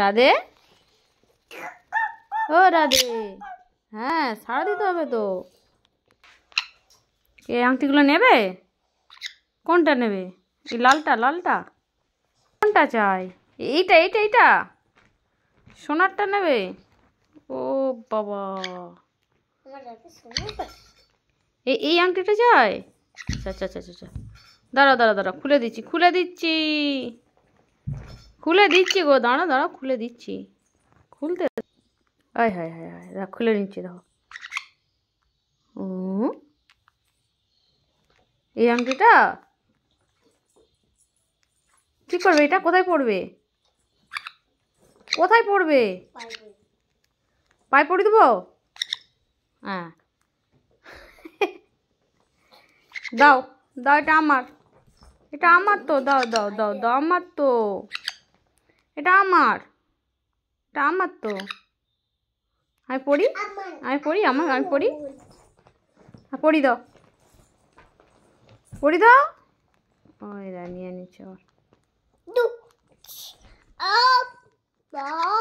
রাধে ও রাধে হ্যাঁ সাড়া দিতে হবে তো এই আংটিগুলো নেবে কোনটা নেবে এই লালটা লালটা কোনটা চাই এইটা এইটা এইটা সোনারটা নেবে ও বাবা এই এই আংটিটা চাই আচ্ছা আচ্ছা আচ্ছা আচ্ছা দাঁড়া আচ্ছা। দাঁড়া দাঁড়া খুলে দিচ্ছি খুলে দিচ্ছি খুলে দিচ্ছি গো দাঁড়া দাঁড়া খুলে দিচ্ছি খুলতে হয় হয় হয় হয় খুলে নিচ্ছি দেখো এই আংটিটা কি করবে এটা কোথায় পড়বে কোথায় পড়বে পায়ে পড়ে দেব হ্যাঁ দাও দাও এটা আমার এটা আমার তো দাও দাও দাও দাও আমার তো এটা আমার এটা আমার তো আমি পড়ি আমি পড়ি আমার আমি পড়ি পড়ি দাও পড়ি দাও ওই নিয়ে নিচ্ছে আবার